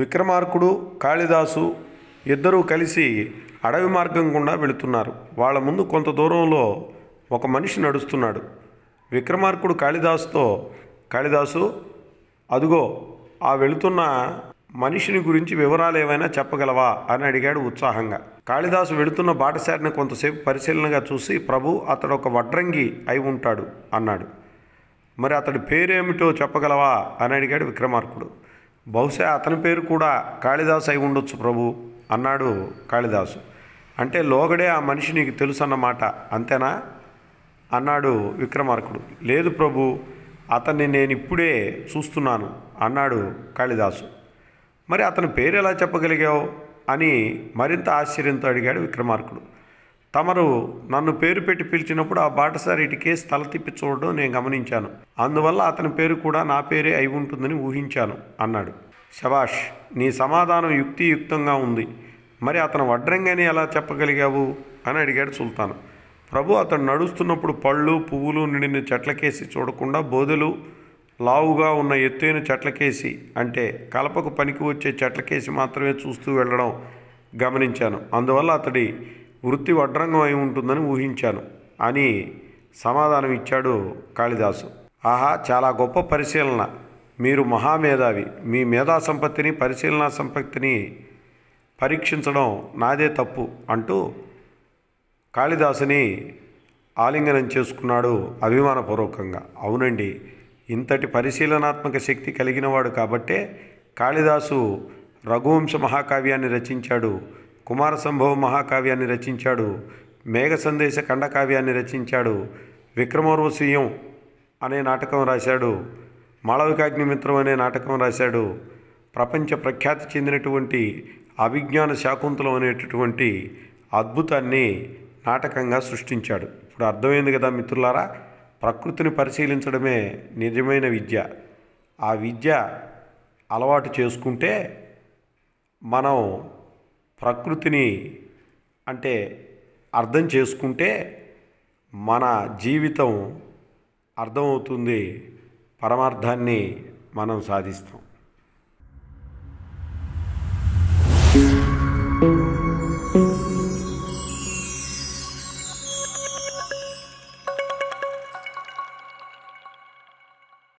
విక్రమార్కుడు కాళిదాసు ఇద్దరూ కలిసి అడవి మార్గం గుండా వెళుతున్నారు వాళ్ళ ముందు కొంత దూరంలో ఒక మనిషి నడుస్తున్నాడు విక్రమార్కుడు కాళిదాసుతో కాళిదాసు అదుగో ఆ వెళుతున్న మనిషిని గురించి వివరాలు ఏమైనా చెప్పగలవా అని అడిగాడు ఉత్సాహంగా కాళిదాసు వెడుతున్న బాటసారిని కొంతసేపు పరిశీలనగా చూసి ప్రభు అతడు ఒక వడ్రంగి అయి ఉంటాడు అన్నాడు మరి అతడి పేరేమిటో చెప్పగలవా అని అడిగాడు విక్రమార్కుడు బహుశా అతని పేరు కూడా కాళిదాసు అయి ఉండొచ్చు ప్రభు అన్నాడు కాళిదాసు అంటే లోగడే ఆ మనిషి నీకు తెలుసు అన్నమాట అంతేనా అన్నాడు విక్రమార్కుడు లేదు ప్రభు అతన్ని నేను ఇప్పుడే చూస్తున్నాను అన్నాడు కాళిదాసు మరి అతని పేరు ఎలా చెప్పగలిగావు అని మరింత ఆశ్చర్యంతో అడిగాడు విక్రమార్కుడు తమరు నన్ను పేరు పెట్టి పిలిచినప్పుడు ఆ బాటసారి కేసు తల తిప్పి చూడడం నేను గమనించాను అందువల్ల అతని పేరు కూడా నా పేరే అయి ఉంటుందని ఊహించాను అన్నాడు శబాష్ నీ సమాధానం యుక్తియుక్తంగా ఉంది మరి అతను వడ్రంగానే ఎలా చెప్పగలిగావు అని అడిగాడు సుల్తాను ప్రభు అతను నడుస్తున్నప్పుడు పళ్ళు పువ్వులు నిండిన చెట్లకేసి చూడకుండా బోధలు లావుగా ఉన్న ఎత్తైన చెట్లకేసి అంటే కలపకు పనికి వచ్చే చెట్లకేసి మాత్రమే చూస్తూ వెళ్ళడం గమనించాను అందువల్ల అతడి వృత్తి వడ్రంగం అయి ఉంటుందని ఊహించాను అని సమాధానం ఇచ్చాడు కాళిదాసు ఆహా చాలా గొప్ప పరిశీలన మీరు మహామేధావి మీ మేధా సంపత్తిని పరిశీలనా సంపత్తిని పరీక్షించడం నాదే తప్పు అంటూ కాళిదాసుని ఆలింగనం చేసుకున్నాడు అభిమానపూర్వకంగా అవునండి ఇంతటి పరిశీలనాత్మక శక్తి కలిగినవాడు కాబట్టే కాళిదాసు రఘువంశ మహాకావ్యాన్ని రచించాడు కుమార సంభవ మహాకావ్యాన్ని రచించాడు మేఘ సందేశ ఖండకావ్యాన్ని రచించాడు విక్రమోర్వశీయం అనే నాటకం రాశాడు మాళవికాగ్నిమిత్రం అనే నాటకం రాశాడు ప్రపంచ ప్రఖ్యాతి చెందినటువంటి అభిజ్ఞాన శాకుంతలం అనేటటువంటి అద్భుతాన్ని నాటకంగా సృష్టించాడు ఇప్పుడు అర్థమైంది కదా మిత్రులారా ప్రకృతిని పరిశీలించడమే నిజమైన విద్య ఆ విద్య అలవాటు చేసుకుంటే మనం ప్రకృతిని అంటే అర్థం చేసుకుంటే మన జీవితం అర్థమవుతుంది పరమార్థాన్ని మనం సాధిస్తాం